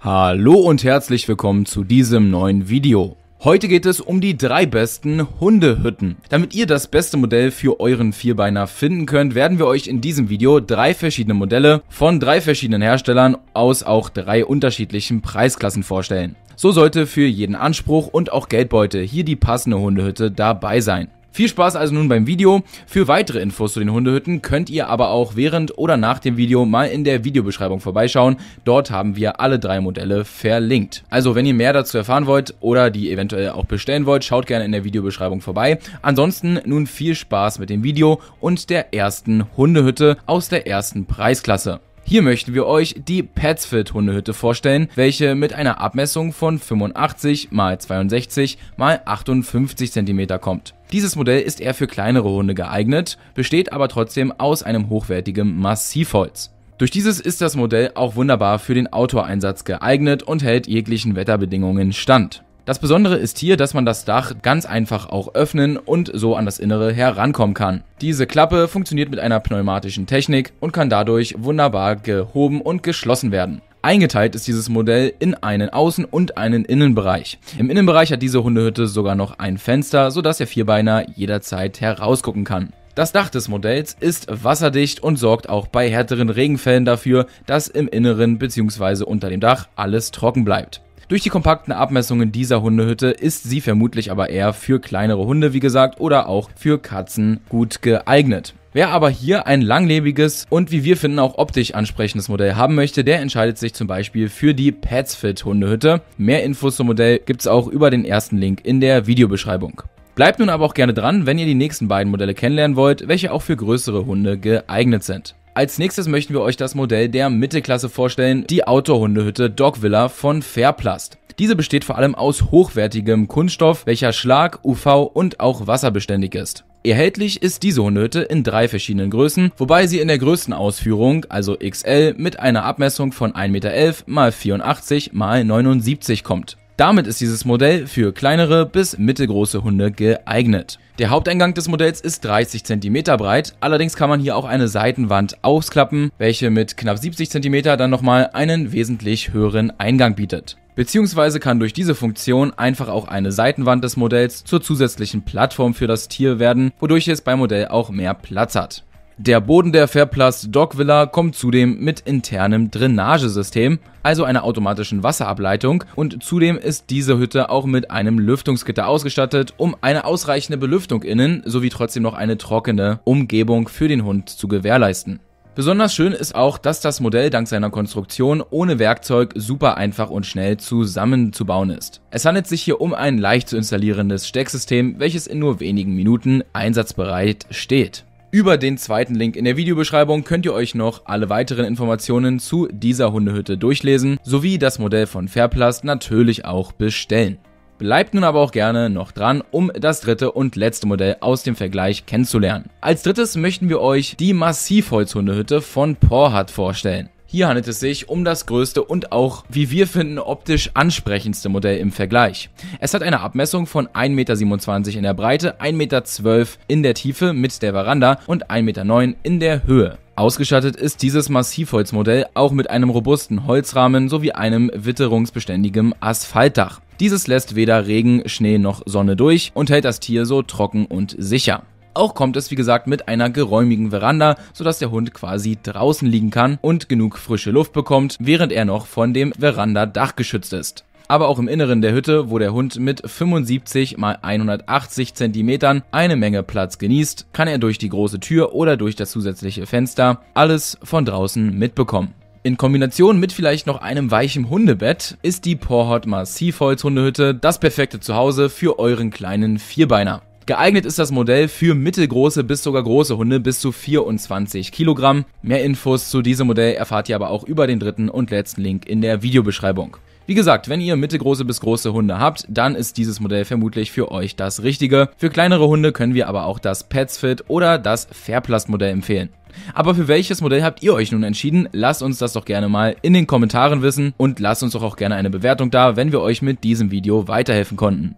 Hallo und herzlich willkommen zu diesem neuen Video. Heute geht es um die drei besten Hundehütten. Damit ihr das beste Modell für euren Vierbeiner finden könnt, werden wir euch in diesem Video drei verschiedene Modelle von drei verschiedenen Herstellern aus auch drei unterschiedlichen Preisklassen vorstellen. So sollte für jeden Anspruch und auch Geldbeute hier die passende Hundehütte dabei sein. Viel Spaß also nun beim Video. Für weitere Infos zu den Hundehütten könnt ihr aber auch während oder nach dem Video mal in der Videobeschreibung vorbeischauen. Dort haben wir alle drei Modelle verlinkt. Also wenn ihr mehr dazu erfahren wollt oder die eventuell auch bestellen wollt, schaut gerne in der Videobeschreibung vorbei. Ansonsten nun viel Spaß mit dem Video und der ersten Hundehütte aus der ersten Preisklasse. Hier möchten wir euch die Petsfit Hundehütte vorstellen, welche mit einer Abmessung von 85 x 62 x 58 cm kommt. Dieses Modell ist eher für kleinere Hunde geeignet, besteht aber trotzdem aus einem hochwertigen Massivholz. Durch dieses ist das Modell auch wunderbar für den Outdoor-Einsatz geeignet und hält jeglichen Wetterbedingungen stand. Das Besondere ist hier, dass man das Dach ganz einfach auch öffnen und so an das Innere herankommen kann. Diese Klappe funktioniert mit einer pneumatischen Technik und kann dadurch wunderbar gehoben und geschlossen werden. Eingeteilt ist dieses Modell in einen Außen- und einen Innenbereich. Im Innenbereich hat diese Hundehütte sogar noch ein Fenster, sodass der Vierbeiner jederzeit herausgucken kann. Das Dach des Modells ist wasserdicht und sorgt auch bei härteren Regenfällen dafür, dass im Inneren bzw. unter dem Dach alles trocken bleibt. Durch die kompakten Abmessungen dieser Hundehütte ist sie vermutlich aber eher für kleinere Hunde, wie gesagt, oder auch für Katzen gut geeignet. Wer aber hier ein langlebiges und wie wir finden auch optisch ansprechendes Modell haben möchte, der entscheidet sich zum Beispiel für die Petsfit Hundehütte. Mehr Infos zum Modell gibt's auch über den ersten Link in der Videobeschreibung. Bleibt nun aber auch gerne dran, wenn ihr die nächsten beiden Modelle kennenlernen wollt, welche auch für größere Hunde geeignet sind. Als nächstes möchten wir euch das Modell der Mittelklasse vorstellen, die outdoor Dog Villa von Fairplast. Diese besteht vor allem aus hochwertigem Kunststoff, welcher Schlag, UV und auch wasserbeständig ist. Erhältlich ist diese Hundehütte in drei verschiedenen Größen, wobei sie in der größten Ausführung, also XL, mit einer Abmessung von 1,11 m x 84 x 79 kommt. Damit ist dieses Modell für kleinere bis mittelgroße Hunde geeignet. Der Haupteingang des Modells ist 30 cm breit, allerdings kann man hier auch eine Seitenwand ausklappen, welche mit knapp 70 cm dann nochmal einen wesentlich höheren Eingang bietet. Beziehungsweise kann durch diese Funktion einfach auch eine Seitenwand des Modells zur zusätzlichen Plattform für das Tier werden, wodurch es beim Modell auch mehr Platz hat. Der Boden der Fairplus Dog Villa kommt zudem mit internem Drainagesystem, also einer automatischen Wasserableitung, und zudem ist diese Hütte auch mit einem Lüftungsgitter ausgestattet, um eine ausreichende Belüftung innen sowie trotzdem noch eine trockene Umgebung für den Hund zu gewährleisten. Besonders schön ist auch, dass das Modell dank seiner Konstruktion ohne Werkzeug super einfach und schnell zusammenzubauen ist. Es handelt sich hier um ein leicht zu installierendes Stecksystem, welches in nur wenigen Minuten einsatzbereit steht. Über den zweiten Link in der Videobeschreibung könnt ihr euch noch alle weiteren Informationen zu dieser Hundehütte durchlesen, sowie das Modell von Fairplast natürlich auch bestellen. Bleibt nun aber auch gerne noch dran, um das dritte und letzte Modell aus dem Vergleich kennenzulernen. Als drittes möchten wir euch die Massivholzhundehütte von Porhat vorstellen. Hier handelt es sich um das größte und auch, wie wir finden, optisch ansprechendste Modell im Vergleich. Es hat eine Abmessung von 1,27 Meter in der Breite, 1,12 Meter in der Tiefe mit der Veranda und 1,9 Meter in der Höhe. Ausgestattet ist dieses Massivholzmodell auch mit einem robusten Holzrahmen sowie einem witterungsbeständigen Asphaltdach. Dieses lässt weder Regen, Schnee noch Sonne durch und hält das Tier so trocken und sicher. Auch kommt es, wie gesagt, mit einer geräumigen Veranda, sodass der Hund quasi draußen liegen kann und genug frische Luft bekommt, während er noch von dem Verandadach geschützt ist aber auch im Inneren der Hütte, wo der Hund mit 75 x 180 Zentimetern eine Menge Platz genießt, kann er durch die große Tür oder durch das zusätzliche Fenster alles von draußen mitbekommen. In Kombination mit vielleicht noch einem weichen Hundebett ist die Porhot Massivholz Hundehütte das perfekte Zuhause für euren kleinen Vierbeiner. Geeignet ist das Modell für mittelgroße bis sogar große Hunde bis zu 24 Kilogramm. Mehr Infos zu diesem Modell erfahrt ihr aber auch über den dritten und letzten Link in der Videobeschreibung. Wie gesagt, wenn ihr mittelgroße bis große Hunde habt, dann ist dieses Modell vermutlich für euch das Richtige. Für kleinere Hunde können wir aber auch das PetsFit oder das Fairplast-Modell empfehlen. Aber für welches Modell habt ihr euch nun entschieden? Lasst uns das doch gerne mal in den Kommentaren wissen und lasst uns doch auch gerne eine Bewertung da, wenn wir euch mit diesem Video weiterhelfen konnten.